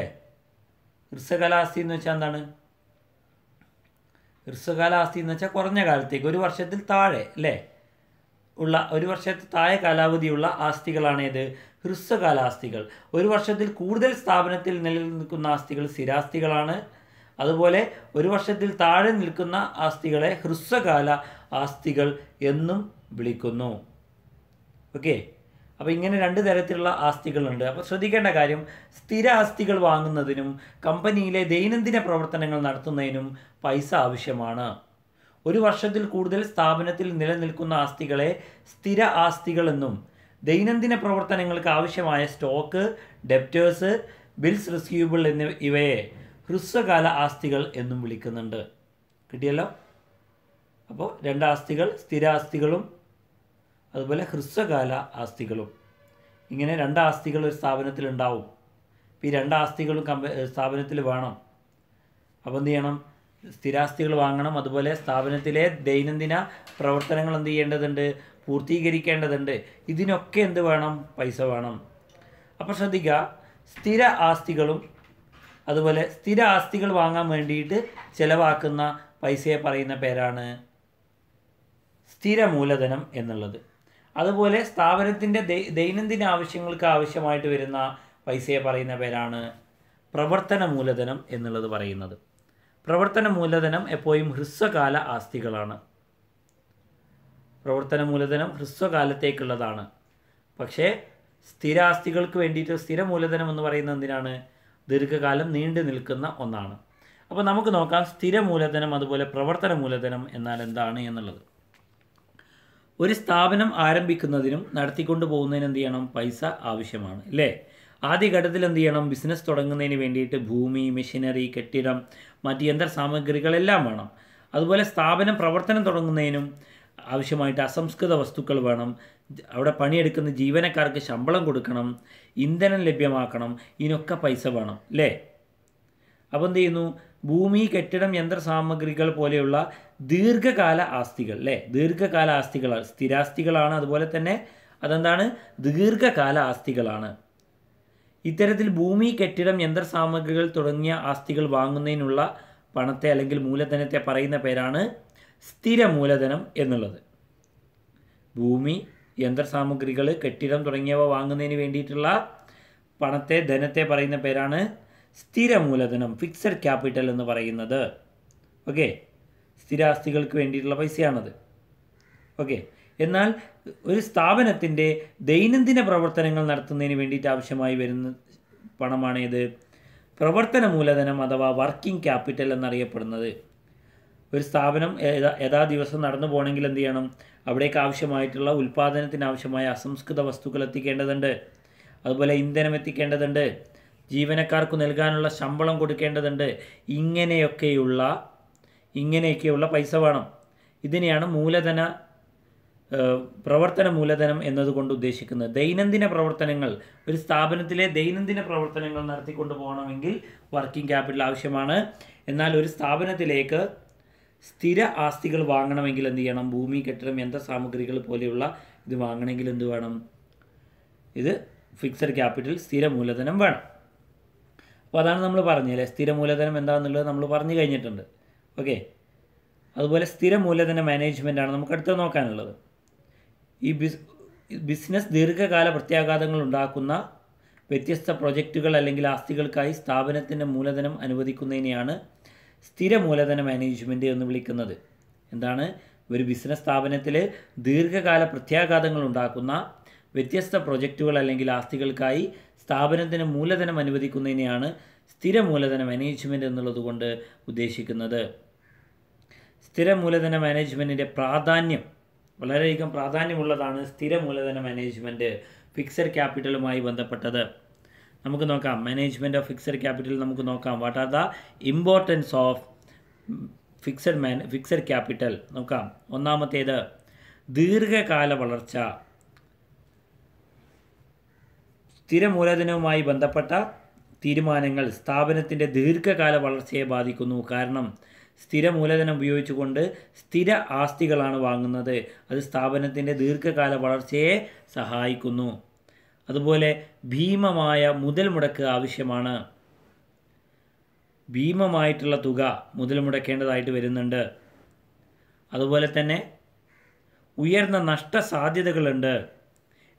ഋസകലാസി എന്ന് വെച്ചാൽ എന്താണ് ഋസകാലാസ്തി എന്ന് വെച്ചാൽ കുറഞ്ഞ കാലത്തേക്ക് ഒരു വർഷത്തിൽ താഴെ അല്ലേ ഉള്ള ഒരു വർഷത്തിൽ താഴെ കാലാവധിയുള്ള ആസ്തികളാണ് ഏത് ഹ്രസ്വകാലാസ്തികൾ ഒരു വർഷത്തിൽ കൂടുതൽ സ്ഥാപനത്തിൽ നിലനിൽക്കുന്ന ആസ്തികൾ സ്ഥിരാസ്തികളാണ് അതുപോലെ ഒരു വർഷത്തിൽ താഴെ നിൽക്കുന്ന ആസ്തികളെ ഹ്രസ്വകാല ആസ്തികൾ എന്നും വിളിക്കുന്നു ഓക്കെ അപ്പോൾ ഇങ്ങനെ രണ്ട് തരത്തിലുള്ള ആസ്തികളുണ്ട് അപ്പോൾ ശ്രദ്ധിക്കേണ്ട കാര്യം സ്ഥിര ആസ്തികൾ വാങ്ങുന്നതിനും കമ്പനിയിലെ ദൈനംദിന പ്രവർത്തനങ്ങൾ നടത്തുന്നതിനും പൈസ ആവശ്യമാണ് ഒരു വർഷത്തിൽ കൂടുതൽ സ്ഥാപനത്തിൽ നിലനിൽക്കുന്ന ആസ്തികളെ സ്ഥിര ആസ്തികൾ എന്നും ദൈനംദിന പ്രവർത്തനങ്ങൾക്ക് ആവശ്യമായ സ്റ്റോക്ക് ഡെപ്റ്റേഴ്സ് ബിൽസ് റിസീവബിൾ എന്നിവ ഇവയെ ഹ്രസ്വകാല ആസ്തികൾ എന്നും വിളിക്കുന്നുണ്ട് കിട്ടിയല്ലോ അപ്പോൾ രണ്ടാസ്തികൾ സ്ഥിരാസ്തികളും അതുപോലെ ഹ്രസ്വകാല ആസ്തികളും ഇങ്ങനെ രണ്ട് ആസ്തികൾ ഒരു സ്ഥാപനത്തിൽ ഉണ്ടാവും ഈ രണ്ട് ആസ്തികളും കമ്പ സ്ഥാപനത്തിൽ വേണം അപ്പോൾ എന്ത് ചെയ്യണം സ്ഥിരാസ്തികൾ വാങ്ങണം അതുപോലെ സ്ഥാപനത്തിലെ ദൈനംദിന പ്രവർത്തനങ്ങൾ എന്ത് ചെയ്യേണ്ടതുണ്ട് പൂർത്തീകരിക്കേണ്ടതുണ്ട് ഇതിനൊക്കെ എന്ത് വേണം പൈസ വേണം അപ്പോൾ ശ്രദ്ധിക്കുക സ്ഥിര ആസ്തികളും അതുപോലെ സ്ഥിര ആസ്തികൾ വാങ്ങാൻ വേണ്ടിയിട്ട് ചിലവാക്കുന്ന പൈസയെ പറയുന്ന പേരാണ് സ്ഥിര മൂലധനം എന്നുള്ളത് അതുപോലെ സ്ഥാപനത്തിൻ്റെ ദൈനംദിന ആവശ്യങ്ങൾക്ക് ആവശ്യമായിട്ട് വരുന്ന പൈസയെ പറയുന്ന പേരാണ് പ്രവർത്തന മൂലധനം എന്നുള്ളത് പറയുന്നത് പ്രവർത്തന മൂലധനം എപ്പോഴും ഹ്രസ്വകാല ആസ്തികളാണ് പ്രവർത്തന മൂലധനം ഹ്രസ്വകാലത്തേക്കുള്ളതാണ് പക്ഷേ സ്ഥിരാസ്തികൾക്ക് വേണ്ടിയിട്ട് സ്ഥിര മൂലധനം എന്ന് പറയുന്നത് എന്തിനാണ് ദീർഘകാലം നീണ്ടു നിൽക്കുന്ന ഒന്നാണ് അപ്പോൾ നമുക്ക് നോക്കാം സ്ഥിര മൂലധനം അതുപോലെ പ്രവർത്തന മൂലധനം എന്നാൽ എന്താണ് എന്നുള്ളത് ഒരു സ്ഥാപനം ആരംഭിക്കുന്നതിനും നടത്തിക്കൊണ്ടു പോകുന്നതിന് എന്ത് ചെയ്യണം പൈസ ആവശ്യമാണ് അല്ലേ ആദ്യഘട്ടത്തിൽ എന്ത് ചെയ്യണം ബിസിനസ് തുടങ്ങുന്നതിന് വേണ്ടിയിട്ട് ഭൂമി മെഷീനറി കെട്ടിടം മറ്റ് യന്ത്ര സാമഗ്രികളെല്ലാം വേണം അതുപോലെ സ്ഥാപനം പ്രവർത്തനം തുടങ്ങുന്നതിനും ആവശ്യമായിട്ട് അസംസ്കൃത വസ്തുക്കൾ വേണം അവിടെ പണിയെടുക്കുന്ന ജീവനക്കാർക്ക് ശമ്പളം കൊടുക്കണം ഇന്ധനം ലഭ്യമാക്കണം ഇതിനൊക്കെ പൈസ വേണം അല്ലേ അപ്പോൾ എന്ത് ചെയ്യുന്നു ഭൂമി കെട്ടിടം യന്ത്ര സാമഗ്രികൾ പോലെയുള്ള ദീർഘകാല ആസ്തികൾ അല്ലേ ദീർഘകാല ആസ്തികൾ സ്ഥിരാസ്തികളാണ് അതുപോലെ തന്നെ അതെന്താണ് ദീർഘകാല ആസ്തികളാണ് ഇത്തരത്തിൽ ഭൂമി കെട്ടിടം യന്ത്രസാമഗ്രികൾ തുടങ്ങിയ ആസ്തികൾ വാങ്ങുന്നതിനുള്ള പണത്തെ അല്ലെങ്കിൽ മൂലധനത്തെ പറയുന്ന പേരാണ് സ്ഥിര മൂലധനം എന്നുള്ളത് ഭൂമി യന്ത്രസാമഗ്രികൾ കെട്ടിടം തുടങ്ങിയവ വാങ്ങുന്നതിന് വേണ്ടിയിട്ടുള്ള പണത്തെ ധനത്തെ പറയുന്ന പേരാണ് സ്ഥിര മൂലധനം ഫിക്സഡ് ക്യാപിറ്റൽ എന്ന് പറയുന്നത് ഓക്കെ സ്ഥിരാസ്തികൾക്ക് വേണ്ടിയിട്ടുള്ള പൈസയാണത് ഓക്കെ എന്നാൽ ഒരു സ്ഥാപനത്തിൻ്റെ ദൈനംദിന പ്രവർത്തനങ്ങൾ നടത്തുന്നതിന് വേണ്ടിയിട്ട് ആവശ്യമായി വരുന്ന പണമാണേത് പ്രവർത്തന മൂലധനം അഥവാ വർക്കിംഗ് ക്യാപിറ്റൽ എന്നറിയപ്പെടുന്നത് ഒരു സ്ഥാപനം യഥാ ദിവസം നടന്നു പോകണമെങ്കിൽ എന്ത് ചെയ്യണം അവിടേക്ക് ആവശ്യമായിട്ടുള്ള ഉൽപ്പാദനത്തിന് ആവശ്യമായ അസംസ്കൃത വസ്തുക്കൾ എത്തിക്കേണ്ടതുണ്ട് അതുപോലെ ഇന്ധനം എത്തിക്കേണ്ടതുണ്ട് ജീവനക്കാർക്ക് നൽകാനുള്ള ശമ്പളം കൊടുക്കേണ്ടതുണ്ട് ഇങ്ങനെയൊക്കെയുള്ള ഇങ്ങനെയൊക്കെയുള്ള പൈസ വേണം ഇതിനെയാണ് മൂലധന പ്രവർത്തന മൂലധനം എന്നതുകൊണ്ട് ഉദ്ദേശിക്കുന്നത് ദൈനംദിന പ്രവർത്തനങ്ങൾ ഒരു സ്ഥാപനത്തിലെ ദൈനംദിന പ്രവർത്തനങ്ങൾ നടത്തിക്കൊണ്ട് പോകണമെങ്കിൽ വർക്കിംഗ് ക്യാപിറ്റൽ ആവശ്യമാണ് എന്നാൽ ഒരു സ്ഥാപനത്തിലേക്ക് സ്ഥിര ആസ്തികൾ വാങ്ങണമെങ്കിൽ എന്ത് ചെയ്യണം ഭൂമി കെട്ടിടം സാമഗ്രികൾ പോലെയുള്ള ഇത് വാങ്ങണമെങ്കിൽ എന്ത് വേണം ഇത് ഫിക്സഡ് ക്യാപിറ്റൽ സ്ഥിര മൂലധനം വേണം അപ്പോൾ അതാണ് നമ്മൾ പറഞ്ഞല്ലേ സ്ഥിര മൂലധനം എന്താണെന്നുള്ളത് നമ്മൾ പറഞ്ഞു കഴിഞ്ഞിട്ടുണ്ട് ഓക്കെ അതുപോലെ സ്ഥിര മൂലധന മാനേജ്മെൻറ്റാണ് നമുക്ക് അടുത്ത് നോക്കാനുള്ളത് ഈ ബിസിനസ് ദീർഘകാല പ്രത്യാഘാതങ്ങൾ ഉണ്ടാക്കുന്ന വ്യത്യസ്ത പ്രൊജക്റ്റുകൾ അല്ലെങ്കിൽ ആസ്തികൾക്കായി സ്ഥാപനത്തിൻ്റെ മൂലധനം അനുവദിക്കുന്നതിനെയാണ് സ്ഥിര മൂലധന മാനേജ്മെൻ്റ് എന്ന് വിളിക്കുന്നത് എന്താണ് ഒരു ബിസിനസ് സ്ഥാപനത്തിൽ ദീർഘകാല പ്രത്യാഘാതങ്ങൾ ഉണ്ടാക്കുന്ന വ്യത്യസ്ത പ്രൊജക്റ്റുകൾ അല്ലെങ്കിൽ ആസ്തികൾക്കായി സ്ഥാപനത്തിന് മൂലധനം അനുവദിക്കുന്നതിനെയാണ് സ്ഥിര മൂലധന മാനേജ്മെൻറ്റ് എന്നുള്ളത് കൊണ്ട് ഉദ്ദേശിക്കുന്നത് സ്ഥിര മൂലധന മാനേജ്മെൻറ്റിൻ്റെ പ്രാധാന്യം വളരെയധികം പ്രാധാന്യമുള്ളതാണ് സ്ഥിര മൂലധന മാനേജ്മെൻറ്റ് ഫിക്സഡ് ക്യാപിറ്റലുമായി ബന്ധപ്പെട്ടത് നമുക്ക് നോക്കാം മാനേജ്മെൻറ് ഓഫ് ഫിക്സഡ് ക്യാപിറ്റൽ നമുക്ക് നോക്കാം what are the importance of fixed man fixed capital നോക്കാം ഒന്നാമത്തേത് ദീർഘകാല വളർച്ച സ്ഥിര മൂലധനവുമായി ബന്ധപ്പെട്ട തീരുമാനങ്ങൾ സ്ഥാപനത്തിൻ്റെ ദീർഘകാല വളർച്ചയെ ബാധിക്കുന്നു കാരണം സ്ഥിര മൂലധനം ഉപയോഗിച്ചുകൊണ്ട് സ്ഥിര ആസ്തികളാണ് വാങ്ങുന്നത് അത് സ്ഥാപനത്തിൻ്റെ ദീർഘകാല വളർച്ചയെ സഹായിക്കുന്നു അതുപോലെ ഭീമമായ മുതൽ മുടക്ക് ആവശ്യമാണ് ഭീമമായിട്ടുള്ള തുക മുതൽ മുടക്കേണ്ടതായിട്ട് വരുന്നുണ്ട് അതുപോലെ തന്നെ ഉയർന്ന നഷ്ട സാധ്യതകളുണ്ട്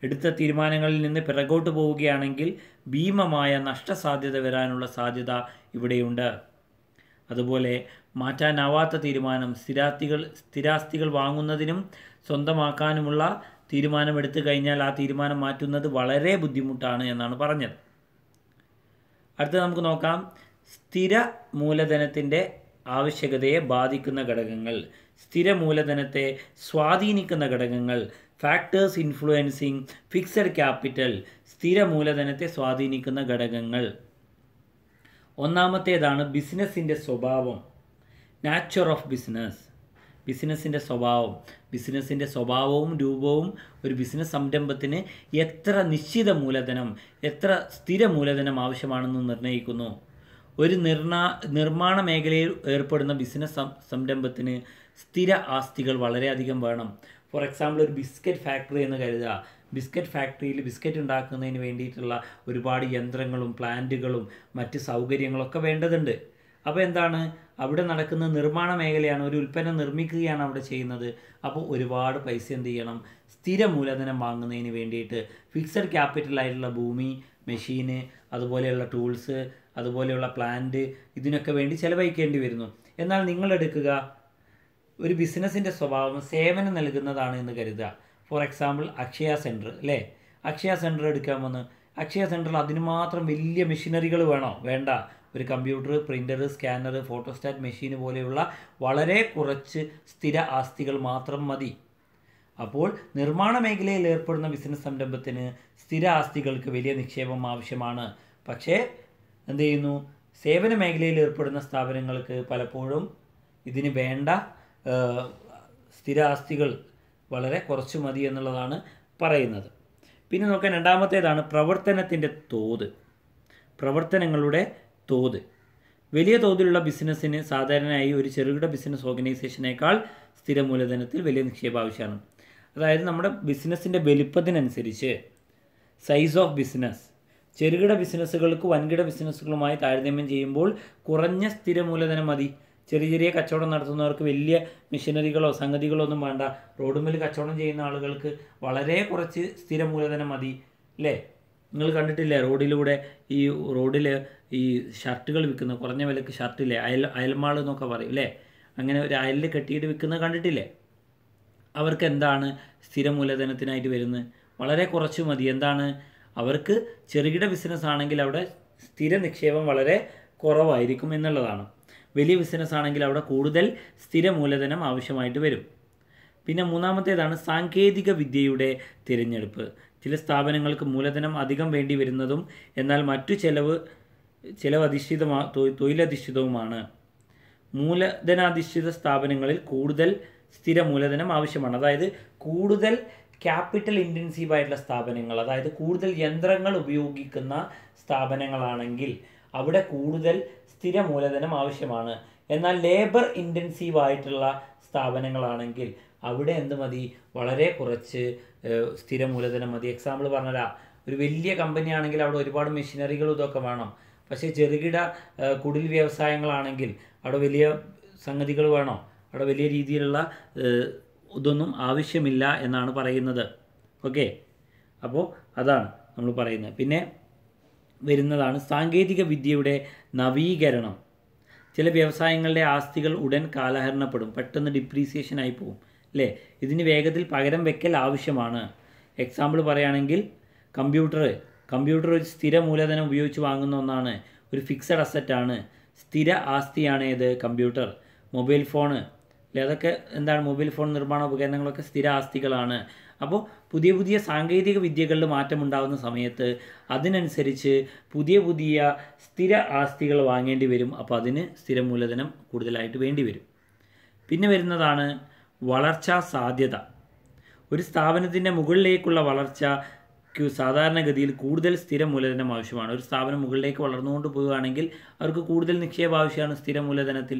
എടുത്ത തീരുമാനങ്ങളിൽ നിന്ന് പിറകോട്ട് പോവുകയാണെങ്കിൽ ഭീമമായ നഷ്ടസാധ്യത വരാനുള്ള സാധ്യത ഇവിടെയുണ്ട് അതുപോലെ മാറ്റാനാവാത്ത തീരുമാനം സ്ഥിരാസ്തികൾ സ്ഥിരാസ്തികൾ വാങ്ങുന്നതിനും സ്വന്തമാക്കാനുമുള്ള തീരുമാനമെടുത്തു കഴിഞ്ഞാൽ ആ തീരുമാനം മാറ്റുന്നത് വളരെ ബുദ്ധിമുട്ടാണ് എന്നാണ് പറഞ്ഞത് അടുത്ത നമുക്ക് നോക്കാം സ്ഥിര മൂലധനത്തിൻ്റെ ആവശ്യകതയെ ബാധിക്കുന്ന ഘടകങ്ങൾ സ്ഥിര മൂലധനത്തെ സ്വാധീനിക്കുന്ന ഘടകങ്ങൾ ഫാക്ടേഴ്സ് ഇൻഫ്ലുവൻസിങ് ഫിക്സഡ് ക്യാപിറ്റൽ സ്ഥിര മൂലധനത്തെ സ്വാധീനിക്കുന്ന ഘടകങ്ങൾ ഒന്നാമത്തേതാണ് ബിസിനസ്സിൻ്റെ സ്വഭാവം നാച്ചർ ഓഫ് ബിസിനസ് ബിസിനസ്സിൻ്റെ സ്വഭാവം ബിസിനസ്സിൻ്റെ സ്വഭാവവും രൂപവും ഒരു ബിസിനസ് സംരംഭത്തിന് എത്ര നിശ്ചിത മൂലധനം എത്ര സ്ഥിര മൂലധനം ആവശ്യമാണെന്ന് നിർണ്ണയിക്കുന്നു ഒരു നിർണ നിർമ്മാണ മേഖലയിൽ ഏർപ്പെടുന്ന ബിസിനസ് സംരംഭത്തിന് സ്ഥിര ആസ്തികൾ വളരെയധികം വേണം ഫോർ എക്സാമ്പിൾ ഒരു ബിസ്ക്കറ്റ് ഫാക്ടറി എന്ന് കരുതുക ബിസ്ക്കറ്റ് ഫാക്ടറിയിൽ ബിസ്ക്കറ്റ് ഉണ്ടാക്കുന്നതിന് വേണ്ടിയിട്ടുള്ള ഒരുപാട് യന്ത്രങ്ങളും പ്ലാന്റുകളും മറ്റ് സൗകര്യങ്ങളൊക്കെ വേണ്ടതുണ്ട് അപ്പോൾ എന്താണ് അവിടെ നടക്കുന്ന നിർമ്മാണ മേഖലയാണ് ഒരു ഉൽപ്പന്നം നിർമ്മിക്കുകയാണ് അവിടെ ചെയ്യുന്നത് അപ്പോൾ ഒരുപാട് പൈസ എന്ത് ചെയ്യണം സ്ഥിര മൂലധനം വാങ്ങുന്നതിന് വേണ്ടിയിട്ട് ഫിക്സഡ് ക്യാപിറ്റലായിട്ടുള്ള ഭൂമി മെഷീന് അതുപോലെയുള്ള ടൂൾസ് അതുപോലെയുള്ള പ്ലാന്റ് ഇതിനൊക്കെ വേണ്ടി ചിലവഴിക്കേണ്ടി വരുന്നു എന്നാൽ നിങ്ങൾ എടുക്കുക ഒരു ബിസിനസ്സിൻ്റെ സ്വഭാവം സേവനം നൽകുന്നതാണ് എന്ന് കരുതുക ഫോർ എക്സാമ്പിൾ അക്ഷയ സെൻറ്റർ അല്ലേ അക്ഷയ സെൻറ്റർ എടുക്കാമെന്ന് അക്ഷയ സെൻറ്ററിൽ അതിന് മാത്രം വലിയ മെഷീനറികൾ വേണോ വേണ്ട ഒരു computer printer scanner photostat machine പോലെയുള്ള വളരെ കുറച്ച് സ്ഥിര ആസ്തികൾ മാത്രം മതി അപ്പോൾ നിർമ്മാണ മേഖലയിൽ ഏർപ്പെടുന്ന ബിസിനസ് സംരംഭത്തിന് സ്ഥിര ആസ്തികൾക്ക് വലിയ നിക്ഷേപം ആവശ്യമാണ് പക്ഷേ എന്ത് ചെയ്യുന്നു സേവന മേഖലയിൽ ഏർപ്പെടുന്ന സ്ഥാപനങ്ങൾക്ക് പലപ്പോഴും ഇതിന് വേണ്ട സ്ഥിര ആസ്തികൾ വളരെ കുറച്ച് മതി എന്നുള്ളതാണ് പറയുന്നത് പിന്നെ നോക്കാൻ രണ്ടാമത്തേതാണ് പ്രവർത്തനത്തിൻ്റെ തോത് പ്രവർത്തനങ്ങളുടെ തോത് വലിയ തോതിലുള്ള ബിസിനസ്സിന് സാധാരണയായി ഒരു ചെറുകിട ബിസിനസ് ഓർഗനൈസേഷനേക്കാൾ സ്ഥിര മൂലധനത്തിൽ വലിയ നിക്ഷേപം ആവശ്യമാണ് അതായത് നമ്മുടെ ബിസിനസ്സിൻ്റെ വലുപ്പത്തിനനുസരിച്ച് സൈസ് ഓഫ് ബിസിനസ് ചെറുകിട ബിസിനസ്സുകൾക്ക് വൻകിട ബിസിനസ്സുകളുമായി താരതമ്യം ചെയ്യുമ്പോൾ കുറഞ്ഞ സ്ഥിര മൂലധനം മതി ചെറിയ ചെറിയ കച്ചവടം നടത്തുന്നവർക്ക് വലിയ മെഷീനറികളോ സംഗതികളോ ഒന്നും വേണ്ട റോഡുമിൽ കച്ചവടം ചെയ്യുന്ന ആളുകൾക്ക് വളരെ കുറച്ച് സ്ഥിര മൂലധനം മതി അല്ലേ നിങ്ങൾ കണ്ടിട്ടില്ലേ റോഡിലൂടെ ഈ റോഡിൽ ഈ ഷർട്ടുകൾ വിൽക്കുന്ന കുറഞ്ഞ വിലക്ക് ഷർട്ടില്ലേ അയൽ അയൽമാൾ എന്നൊക്കെ പറയും അല്ലേ അങ്ങനെ ഒരു അയലിൽ കെട്ടിയിട്ട് വിൽക്കുന്നത് കണ്ടിട്ടില്ലേ അവർക്ക് എന്താണ് സ്ഥിര മൂലധനത്തിനായിട്ട് വരുന്നത് വളരെ കുറച്ച് മതി എന്താണ് അവർക്ക് ചെറുകിട ബിസിനസ് ആണെങ്കിൽ അവിടെ സ്ഥിര നിക്ഷേപം വളരെ കുറവായിരിക്കും എന്നുള്ളതാണ് വലിയ ബിസിനസ് ആണെങ്കിൽ അവിടെ കൂടുതൽ സ്ഥിര മൂലധനം ആവശ്യമായിട്ട് വരും പിന്നെ മൂന്നാമത്തേതാണ് സാങ്കേതിക വിദ്യയുടെ തിരഞ്ഞെടുപ്പ് ചില സ്ഥാപനങ്ങൾക്ക് മൂലധനം അധികം വേണ്ടി വരുന്നതും എന്നാൽ മറ്റു ചെലവ് ചിലവധിഷ്ഠിതമാ തൊഴിലധിഷ്ഠിതവുമാണ് മൂലധനാധിഷ്ഠിത സ്ഥാപനങ്ങളിൽ കൂടുതൽ സ്ഥിര മൂലധനം ആവശ്യമാണ് അതായത് കൂടുതൽ ക്യാപിറ്റൽ ഇൻറ്റൻസീവ് ആയിട്ടുള്ള സ്ഥാപനങ്ങൾ അതായത് കൂടുതൽ യന്ത്രങ്ങൾ ഉപയോഗിക്കുന്ന സ്ഥാപനങ്ങളാണെങ്കിൽ അവിടെ കൂടുതൽ സ്ഥിര മൂലധനം ആവശ്യമാണ് എന്നാൽ ലേബർ ഇൻറ്റൻസീവ് ആയിട്ടുള്ള സ്ഥാപനങ്ങളാണെങ്കിൽ അവിടെ എന്ത് മതി വളരെ കുറച്ച് സ്ഥിര മൂലധനം മതി എക്സാമ്പിൾ പറഞ്ഞതാ ഒരു വലിയ കമ്പനി ആണെങ്കിൽ അവിടെ ഒരുപാട് മെഷീനറികൾ ഇതൊക്കെ വേണം പക്ഷേ ചെറുകിട കുടിൽ വ്യവസായങ്ങളാണെങ്കിൽ അവിടെ വലിയ സംഗതികൾ വേണോ അവിടെ വലിയ രീതിയിലുള്ള ഇതൊന്നും ആവശ്യമില്ല എന്നാണ് പറയുന്നത് ഓക്കെ അപ്പോൾ അതാണ് നമ്മൾ പറയുന്നത് പിന്നെ വരുന്നതാണ് സാങ്കേതിക വിദ്യയുടെ നവീകരണം ചില വ്യവസായങ്ങളുടെ ആസ്തികൾ ഉടൻ കാലഹരണപ്പെടും പെട്ടെന്ന് ഡിപ്രീസിയേഷൻ ആയി പോകും അല്ലേ ഇതിന് വേഗത്തിൽ പകരം വെക്കൽ ആവശ്യമാണ് എക്സാമ്പിൾ പറയുകയാണെങ്കിൽ കമ്പ്യൂട്ടർ കമ്പ്യൂട്ടർ ഒരു സ്ഥിര മൂലധനം ഉപയോഗിച്ച് വാങ്ങുന്ന ഒന്നാണ് ഒരു ഫിക്സഡ് അസറ്റാണ് സ്ഥിര ആസ്തിയാണ് ഏത് കമ്പ്യൂട്ടർ മൊബൈൽ ഫോണ് അതൊക്കെ എന്താണ് മൊബൈൽ ഫോൺ നിർമ്മാണ ഉപകരണങ്ങളൊക്കെ സ്ഥിര ആസ്തികളാണ് അപ്പോൾ പുതിയ പുതിയ സാങ്കേതിക വിദ്യകളിൽ മാറ്റമുണ്ടാകുന്ന സമയത്ത് അതിനനുസരിച്ച് പുതിയ പുതിയ സ്ഥിര ആസ്തികൾ വാങ്ങേണ്ടി വരും അപ്പോൾ അതിന് സ്ഥിര മൂലധനം കൂടുതലായിട്ട് വേണ്ടി വരും പിന്നെ വരുന്നതാണ് വളർച്ചാ സാധ്യത ഒരു സ്ഥാപനത്തിൻ്റെ മുകളിലേക്കുള്ള വളർച്ച ക്കു സാധാരണഗതിയിൽ കൂടുതൽ സ്ഥിര മൂലധനം ആവശ്യമാണ് ഒരു സ്ഥാപനം മുകളിലേക്ക് വളർന്നുകൊണ്ട് പോവുകയാണെങ്കിൽ അവർക്ക് കൂടുതൽ നിക്ഷേപ ആവശ്യമാണ് സ്ഥിര മൂലധനത്തിൽ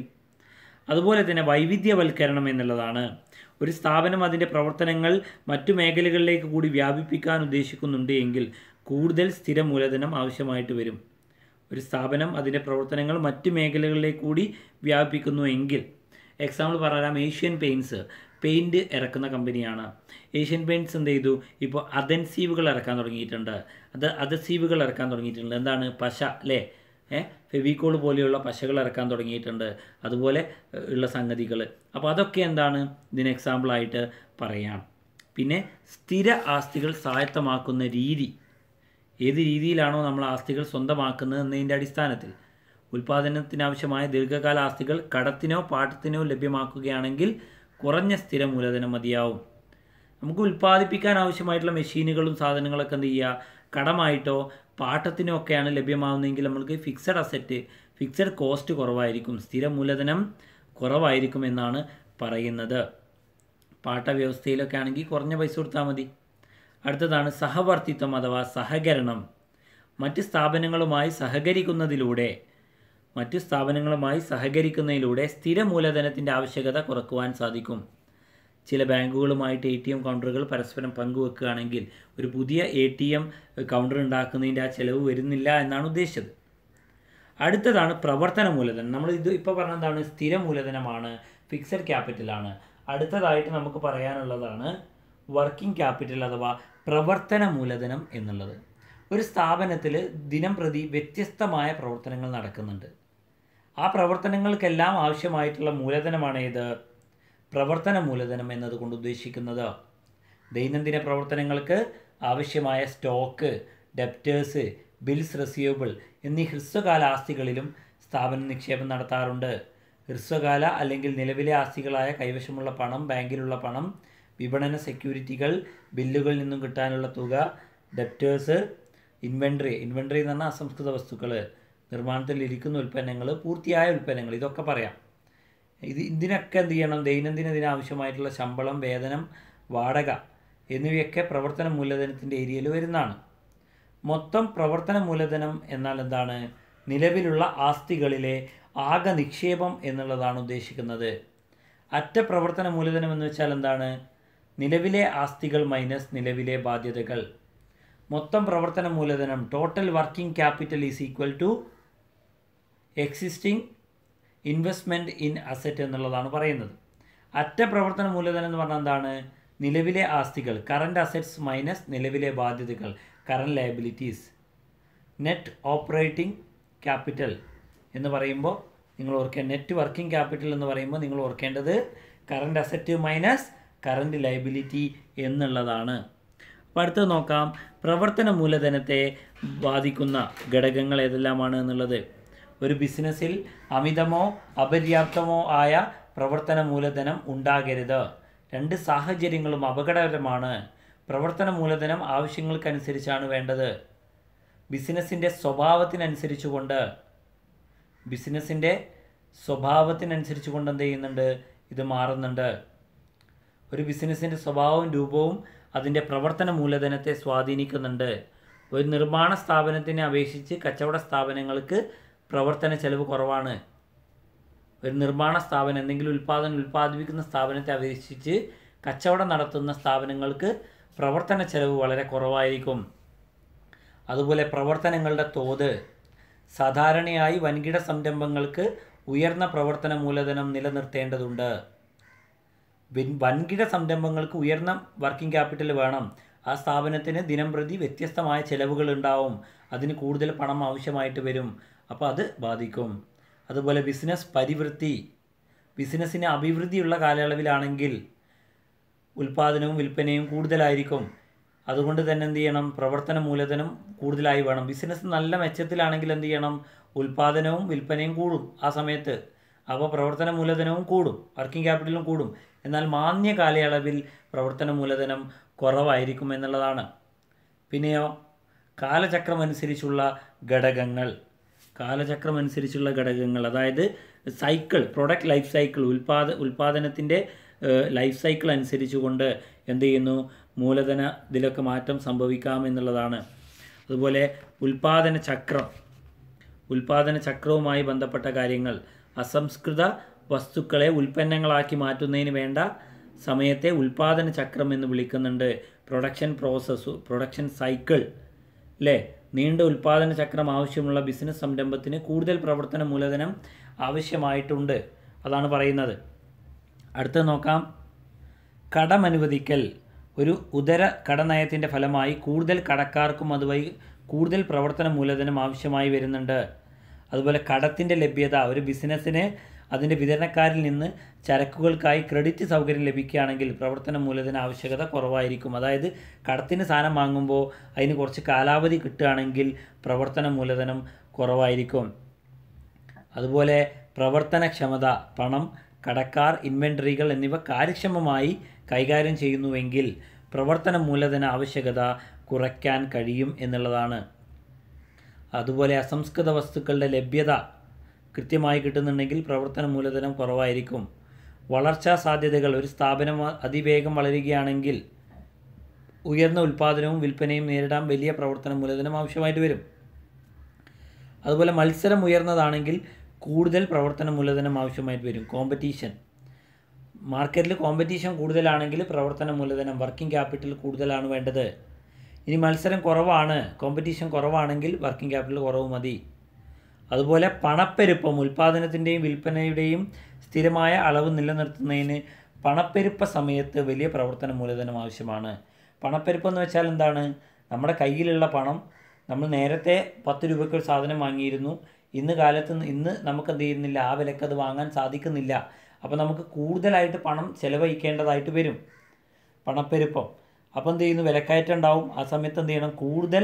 അതുപോലെ തന്നെ വൈവിധ്യവൽക്കരണം എന്നുള്ളതാണ് ഒരു സ്ഥാപനം അതിൻ്റെ പ്രവർത്തനങ്ങൾ മറ്റു മേഖലകളിലേക്ക് കൂടി വ്യാപിപ്പിക്കാൻ ഉദ്ദേശിക്കുന്നുണ്ട് എങ്കിൽ കൂടുതൽ സ്ഥിര മൂലധനം ആവശ്യമായിട്ട് വരും ഒരു സ്ഥാപനം അതിൻ്റെ പ്രവർത്തനങ്ങൾ മറ്റു മേഖലകളിലേക്ക് കൂടി വ്യാപിപ്പിക്കുന്നു എങ്കിൽ എക്സാമ്പിൾ പറയാം ഏഷ്യൻ പെയിൻസ് പെയിൻറ്റ് ഇറക്കുന്ന കമ്പനിയാണ് ഏഷ്യൻ പെയിൻറ്റ്സ് എന്ത് ചെയ്തു ഇപ്പോൾ അതൻസീവുകൾ ഇറക്കാൻ തുടങ്ങിയിട്ടുണ്ട് അത് അതസീവുകൾ ഇറക്കാൻ തുടങ്ങിയിട്ടുണ്ട് എന്താണ് പശ അല്ലേ ഏഹ് ഫെവിക്കോൾ പോലെയുള്ള പശകൾ ഇറക്കാൻ തുടങ്ങിയിട്ടുണ്ട് അതുപോലെ ഉള്ള സംഗതികൾ അപ്പോൾ അതൊക്കെ എന്താണ് ഇതിന് എക്സാമ്പിളായിട്ട് പറയാം പിന്നെ സ്ഥിര ആസ്തികൾ സ്വായത്തമാക്കുന്ന രീതി ഏത് രീതിയിലാണോ നമ്മൾ ആസ്തികൾ സ്വന്തമാക്കുന്നത് എന്നതിൻ്റെ അടിസ്ഥാനത്തിൽ ഉൽപ്പാദനത്തിനാവശ്യമായ ദീർഘകാല ആസ്തികൾ കടത്തിനോ പാട്ടത്തിനോ ലഭ്യമാക്കുകയാണെങ്കിൽ കുറഞ്ഞ സ്ഥിര മൂലധനം മതിയാവും നമുക്ക് ഉൽപ്പാദിപ്പിക്കാൻ ആവശ്യമായിട്ടുള്ള മെഷീനുകളും സാധനങ്ങളൊക്കെ എന്ത് ചെയ്യുക കടമായിട്ടോ പാട്ടത്തിനോ ഒക്കെയാണ് ലഭ്യമാവുന്നതെങ്കിൽ നമ്മൾക്ക് ഫിക്സഡ് അസറ്റ് ഫിക്സഡ് കോസ്റ്റ് കുറവായിരിക്കും സ്ഥിര മൂലധനം കുറവായിരിക്കും എന്നാണ് പറയുന്നത് പാട്ട വ്യവസ്ഥയിലൊക്കെ ആണെങ്കിൽ കുറഞ്ഞ പൈസ കൊടുത്താൽ മതി അടുത്തതാണ് സഹവർത്തിത്വം അഥവാ സഹകരണം മറ്റ് സ്ഥാപനങ്ങളുമായി സഹകരിക്കുന്നതിലൂടെ മറ്റ് സ്ഥാപനങ്ങളുമായി സഹകരിക്കുന്നതിലൂടെ സ്ഥിര മൂലധനത്തിൻ്റെ ആവശ്യകത കുറക്കുവാൻ സാധിക്കും ചില ബാങ്കുകളുമായിട്ട് എ ടി എം കൗണ്ടറുകൾ പരസ്പരം പങ്കുവെക്കുകയാണെങ്കിൽ ഒരു പുതിയ എ ടി എം കൗണ്ടർ ഉണ്ടാക്കുന്നതിൻ്റെ ആ ചിലവ് വരുന്നില്ല എന്നാണ് ഉദ്ദേശിച്ചത് അടുത്തതാണ് പ്രവർത്തന മൂലധനം നമ്മൾ ഇത് ഇപ്പോൾ പറഞ്ഞതാണ് സ്ഥിര മൂലധനമാണ് ഫിക്സഡ് ക്യാപിറ്റലാണ് അടുത്തതായിട്ട് നമുക്ക് പറയാനുള്ളതാണ് വർക്കിംഗ് ക്യാപിറ്റൽ അഥവാ പ്രവർത്തന മൂലധനം എന്നുള്ളത് ഒരു സ്ഥാപനത്തിൽ ദിനം പ്രതി വ്യത്യസ്തമായ പ്രവർത്തനങ്ങൾ നടക്കുന്നുണ്ട് ആ പ്രവർത്തനങ്ങൾക്കെല്ലാം ആവശ്യമായിട്ടുള്ള മൂലധനമാണ് ഏത് പ്രവർത്തന മൂലധനം എന്നതുകൊണ്ട് ഉദ്ദേശിക്കുന്നത് ദൈനംദിന പ്രവർത്തനങ്ങൾക്ക് ആവശ്യമായ സ്റ്റോക്ക് ഡെപ്റ്റേഴ്സ് ബിൽസ് റെസിയബിൾ എന്നീ ഹ്രസ്വകാല ആസ്തികളിലും സ്ഥാപനം നിക്ഷേപം നടത്താറുണ്ട് ഹ്രസ്വകാല അല്ലെങ്കിൽ നിലവിലെ ആസ്തികളായ കൈവശമുള്ള പണം ബാങ്കിലുള്ള പണം വിപണന സെക്യൂരിറ്റികൾ ബില്ലുകളിൽ നിന്നും കിട്ടാനുള്ള തുക ഡെപ്റ്റേഴ്സ് ഇൻവെൻട്രി ഇൻവെൻട്രി എന്ന് പറഞ്ഞാൽ അസംസ്കൃത വസ്തുക്കൾ ഇരിക്കുന്ന ഉൽപ്പന്നങ്ങൾ പൂർത്തിയായ ഉൽപ്പന്നങ്ങൾ ഇതൊക്കെ പറയാം ഇത് ഇതിനൊക്കെ എന്ത് ചെയ്യണം ദൈനംദിന ഇതിനാവശ്യമായിട്ടുള്ള ശമ്പളം വേതനം വാടക എന്നിവയൊക്കെ പ്രവർത്തന മൂലധനത്തിൻ്റെ ഏരിയയിൽ വരുന്നതാണ് മൊത്തം പ്രവർത്തന മൂലധനം എന്നാൽ എന്താണ് നിലവിലുള്ള ആസ്തികളിലെ ആകെ നിക്ഷേപം എന്നുള്ളതാണ് ഉദ്ദേശിക്കുന്നത് അറ്റ പ്രവർത്തന മൂലധനം എന്ന് വെച്ചാൽ എന്താണ് നിലവിലെ ആസ്തികൾ മൈനസ് നിലവിലെ ബാധ്യതകൾ മൊത്തം പ്രവർത്തന മൂലധനം total working capital is equal to existing investment in asset എന്നുള്ളതാണ് പറയുന്നത് അറ്റ പ്രവർത്തന മൂലധനം എന്ന് പറഞ്ഞാൽ എന്താണ് നിലവിലെ ആസ്തികൾ കറൻറ്റ് അസറ്റ്സ് മൈനസ് നിലവിലെ ബാധ്യതകൾ current liabilities net operating capital എന്ന് പറയുമ്പോൾ നിങ്ങൾ ഓർക്കേ നെറ്റ് വർക്കിംഗ് ക്യാപിറ്റൽ എന്ന് പറയുമ്പോൾ നിങ്ങൾ ഓർക്കേണ്ടത് current asset minus current liability എന്നുള്ളതാണ് അപ്പോൾ അടുത്തത് നോക്കാം പ്രവർത്തന മൂലധനത്തെ ബാധിക്കുന്ന ഘടകങ്ങൾ ഏതെല്ലാമാണ് എന്നുള്ളത് ഒരു ബിസിനസ്സിൽ അമിതമോ അപര്യാപ്തമോ ആയ പ്രവർത്തന മൂലധനം ഉണ്ടാകരുത് രണ്ട് സാഹചര്യങ്ങളും അപകടകരമാണ് പ്രവർത്തന മൂലധനം ആവശ്യങ്ങൾക്കനുസരിച്ചാണ് വേണ്ടത് ബിസിനസ്സിൻ്റെ സ്വഭാവത്തിനനുസരിച്ചുകൊണ്ട് ബിസിനസ്സിൻ്റെ കൊണ്ട് എന്ത് ചെയ്യുന്നുണ്ട് ഇത് മാറുന്നുണ്ട് ഒരു ബിസിനസ്സിൻ്റെ സ്വഭാവവും രൂപവും അതിൻ്റെ പ്രവർത്തന മൂലധനത്തെ സ്വാധീനിക്കുന്നുണ്ട് ഒരു നിർമ്മാണ സ്ഥാപനത്തിനെ അപേക്ഷിച്ച് കച്ചവട സ്ഥാപനങ്ങൾക്ക് പ്രവർത്തന ചെലവ് കുറവാണ് ഒരു നിർമ്മാണ സ്ഥാപനം എന്തെങ്കിലും ഉൽപ്പാദനം ഉൽപ്പാദിപ്പിക്കുന്ന സ്ഥാപനത്തെ അപേക്ഷിച്ച് കച്ചവടം നടത്തുന്ന സ്ഥാപനങ്ങൾക്ക് പ്രവർത്തന ചെലവ് വളരെ കുറവായിരിക്കും അതുപോലെ പ്രവർത്തനങ്ങളുടെ തോത് സാധാരണയായി വൻകിട സംരംഭങ്ങൾക്ക് ഉയർന്ന പ്രവർത്തന മൂലധനം നിലനിർത്തേണ്ടതുണ്ട് വൻകിട സംരംഭങ്ങൾക്ക് ഉയർന്ന വർക്കിംഗ് ക്യാപിറ്റൽ വേണം ആ സ്ഥാപനത്തിന് ദിനംപ്രതി വ്യത്യസ്തമായ ചെലവുകൾ ഉണ്ടാവും അതിന് കൂടുതൽ പണം ആവശ്യമായിട്ട് വരും അപ്പോൾ അത് ബാധിക്കും അതുപോലെ ബിസിനസ് പരിവൃത്തി ബിസിനസ്സിന് അഭിവൃദ്ധിയുള്ള കാലയളവിലാണെങ്കിൽ ഉൽപ്പാദനവും വിൽപ്പനയും കൂടുതലായിരിക്കും അതുകൊണ്ട് തന്നെ എന്ത് ചെയ്യണം പ്രവർത്തന മൂലധനം കൂടുതലായി വേണം ബിസിനസ് നല്ല മെച്ചത്തിലാണെങ്കിൽ എന്ത് ചെയ്യണം ഉൽപ്പാദനവും വിൽപ്പനയും കൂടും ആ സമയത്ത് അപ്പോൾ പ്രവർത്തന മൂലധനവും കൂടും വർക്കിംഗ് ക്യാപിറ്റലും കൂടും എന്നാൽ മാന്യ കാലയളവിൽ പ്രവർത്തന മൂലധനം കുറവായിരിക്കും എന്നുള്ളതാണ് പിന്നെയോ കാലചക്രമനുസരിച്ചുള്ള ഘടകങ്ങൾ കാലചക്രം അനുസരിച്ചുള്ള ഘടകങ്ങൾ അതായത് സൈക്കിൾ പ്രൊഡക്റ്റ് ലൈഫ് സൈക്കിൾ ഉൽപാദ ഉൽപാദനത്തിൻ്റെ ലൈഫ് സൈക്കിൾ അനുസരിച്ചുകൊണ്ട് എന്ത് ചെയ്യുന്നു മൂലധന ഇതിലൊക്കെ മാറ്റം സംഭവിക്കാം എന്നുള്ളതാണ് അതുപോലെ ഉൽപാദന ചക്രം ഉൽപാദന ചക്രവുമായി ബന്ധപ്പെട്ട കാര്യങ്ങൾ അസംസ്കൃത വസ്തുക്കളെ ഉൽപ്പന്നങ്ങളാക്കി മാറ്റുന്നതിന് വേണ്ട സമയത്തെ ഉൽപാദന ചക്രം എന്ന് വിളിക്കുന്നുണ്ട് പ്രൊഡക്ഷൻ പ്രോസസ്സ് പ്രൊഡക്ഷൻ സൈക്കിൾ അല്ലേ നീണ്ട ഉൽപ്പാദന ചക്രം ആവശ്യമുള്ള ബിസിനസ് സംരംഭത്തിന് കൂടുതൽ പ്രവർത്തന മൂലധനം ആവശ്യമായിട്ടുണ്ട് അതാണ് പറയുന്നത് അടുത്ത നോക്കാം കടമനുവദിക്കൽ ഒരു ഉദര കടനയത്തിൻ്റെ ഫലമായി കൂടുതൽ കടക്കാർക്കും അതുവഴി കൂടുതൽ പ്രവർത്തന മൂലധനം ആവശ്യമായി വരുന്നുണ്ട് അതുപോലെ കടത്തിൻ്റെ ലഭ്യത ഒരു ബിസിനസ്സിന് അതിൻ്റെ വിതരണക്കാരിൽ നിന്ന് ചരക്കുകൾക്കായി ക്രെഡിറ്റ് സൗകര്യം ലഭിക്കുകയാണെങ്കിൽ പ്രവർത്തന മൂലധന ആവശ്യകത കുറവായിരിക്കും അതായത് കടത്തിന് സാധനം വാങ്ങുമ്പോൾ അതിന് കുറച്ച് കാലാവധി കിട്ടുകയാണെങ്കിൽ പ്രവർത്തന മൂലധനം കുറവായിരിക്കും അതുപോലെ പ്രവർത്തനക്ഷമത പണം കടക്കാർ ഇൻവെൻട്രികൾ എന്നിവ കാര്യക്ഷമമായി കൈകാര്യം ചെയ്യുന്നുവെങ്കിൽ പ്രവർത്തന മൂലധന ആവശ്യകത കുറയ്ക്കാൻ കഴിയും എന്നുള്ളതാണ് അതുപോലെ അസംസ്കൃത വസ്തുക്കളുടെ ലഭ്യത കൃത്യമായി കിട്ടുന്നുണ്ടെങ്കിൽ പ്രവർത്തന മൂലധനം കുറവായിരിക്കും വളർച്ചാ സാധ്യതകൾ ഒരു സ്ഥാപനം അതിവേഗം വളരുകയാണെങ്കിൽ ഉയർന്ന ഉൽപ്പാദനവും വിൽപ്പനയും നേരിടാൻ വലിയ പ്രവർത്തന മൂലധനം ആവശ്യമായിട്ട് വരും അതുപോലെ മത്സരം ഉയർന്നതാണെങ്കിൽ കൂടുതൽ പ്രവർത്തന മൂലധനം ആവശ്യമായിട്ട് വരും കോമ്പറ്റീഷൻ മാർക്കറ്റിൽ കോമ്പറ്റീഷൻ കൂടുതലാണെങ്കിൽ പ്രവർത്തന മൂലധനം വർക്കിംഗ് ക്യാപിറ്റൽ കൂടുതലാണ് വേണ്ടത് ഇനി മത്സരം കുറവാണ് കോമ്പറ്റീഷൻ കുറവാണെങ്കിൽ വർക്കിംഗ് ക്യാപിറ്റൽ കുറവ് മതി അതുപോലെ പണപ്പെരുപ്പം ഉൽപ്പാദനത്തിൻ്റെയും വിൽപ്പനയുടെയും സ്ഥിരമായ അളവ് നിലനിർത്തുന്നതിന് പണപ്പെരുപ്പ സമയത്ത് വലിയ പ്രവർത്തന മൂലധനം ആവശ്യമാണ് പണപ്പെരുപ്പം എന്ന് വെച്ചാൽ എന്താണ് നമ്മുടെ കയ്യിലുള്ള പണം നമ്മൾ നേരത്തെ പത്ത് രൂപയ്ക്ക് ഒരു സാധനം വാങ്ങിയിരുന്നു ഇന്ന് കാലത്ത് ഇന്ന് നമുക്ക് എന്ത് ചെയ്യുന്നില്ല ആ വിലക്ക് അത് വാങ്ങാൻ സാധിക്കുന്നില്ല അപ്പോൾ നമുക്ക് കൂടുതലായിട്ട് പണം ചിലവഴിക്കേണ്ടതായിട്ട് വരും പണപ്പെരുപ്പം അപ്പോൾ എന്ത് ചെയ്യുന്നു വിലക്കയറ്റം ഉണ്ടാവും ആ സമയത്ത് എന്ത് ചെയ്യണം കൂടുതൽ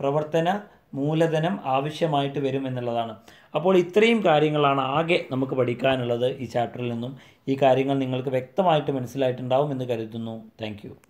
പ്രവർത്തന മൂലധനം ആവശ്യമായിട്ട് വരും എന്നുള്ളതാണ് അപ്പോൾ ഇത്രയും കാര്യങ്ങളാണ് ആകെ നമുക്ക് പഠിക്കാനുള്ളത് ഈ ചാപ്റ്ററിൽ നിന്നും ഈ കാര്യങ്ങൾ നിങ്ങൾക്ക് വ്യക്തമായിട്ട് മനസ്സിലായിട്ടുണ്ടാവും എന്ന് കരുതുന്നു താങ്ക്